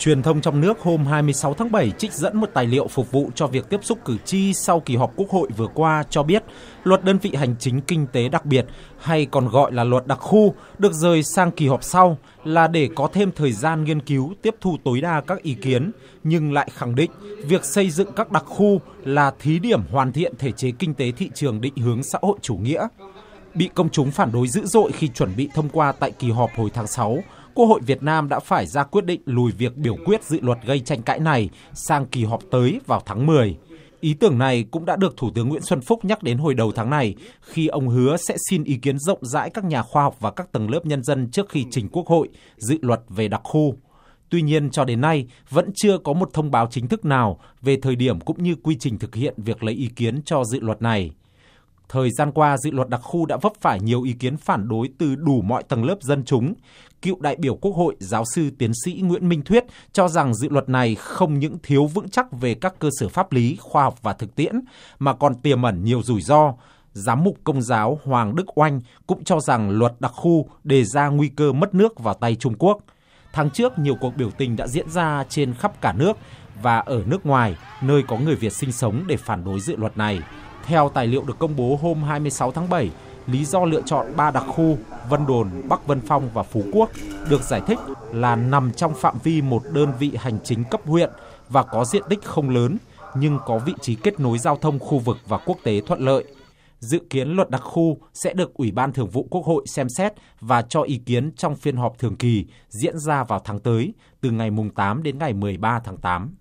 Truyền thông trong nước hôm 26 tháng 7 trích dẫn một tài liệu phục vụ cho việc tiếp xúc cử tri sau kỳ họp Quốc hội vừa qua cho biết luật đơn vị hành chính kinh tế đặc biệt hay còn gọi là luật đặc khu được rời sang kỳ họp sau là để có thêm thời gian nghiên cứu tiếp thu tối đa các ý kiến nhưng lại khẳng định việc xây dựng các đặc khu là thí điểm hoàn thiện thể chế kinh tế thị trường định hướng xã hội chủ nghĩa. Bị công chúng phản đối dữ dội khi chuẩn bị thông qua tại kỳ họp hồi tháng 6, Quốc hội Việt Nam đã phải ra quyết định lùi việc biểu quyết dự luật gây tranh cãi này sang kỳ họp tới vào tháng 10. Ý tưởng này cũng đã được Thủ tướng Nguyễn Xuân Phúc nhắc đến hồi đầu tháng này khi ông hứa sẽ xin ý kiến rộng rãi các nhà khoa học và các tầng lớp nhân dân trước khi trình Quốc hội dự luật về đặc khu. Tuy nhiên cho đến nay vẫn chưa có một thông báo chính thức nào về thời điểm cũng như quy trình thực hiện việc lấy ý kiến cho dự luật này. Thời gian qua, dự luật đặc khu đã vấp phải nhiều ý kiến phản đối từ đủ mọi tầng lớp dân chúng. Cựu đại biểu Quốc hội, giáo sư tiến sĩ Nguyễn Minh Thuyết cho rằng dự luật này không những thiếu vững chắc về các cơ sở pháp lý, khoa học và thực tiễn, mà còn tiềm ẩn nhiều rủi ro. Giám mục Công giáo Hoàng Đức Oanh cũng cho rằng luật đặc khu đề ra nguy cơ mất nước vào tay Trung Quốc. Tháng trước, nhiều cuộc biểu tình đã diễn ra trên khắp cả nước và ở nước ngoài, nơi có người Việt sinh sống để phản đối dự luật này. Theo tài liệu được công bố hôm 26 tháng 7, lý do lựa chọn ba đặc khu Vân Đồn, Bắc Vân Phong và Phú Quốc được giải thích là nằm trong phạm vi một đơn vị hành chính cấp huyện và có diện tích không lớn nhưng có vị trí kết nối giao thông khu vực và quốc tế thuận lợi. Dự kiến luật đặc khu sẽ được Ủy ban Thường vụ Quốc hội xem xét và cho ý kiến trong phiên họp thường kỳ diễn ra vào tháng tới, từ ngày mùng 8 đến ngày 13 tháng 8.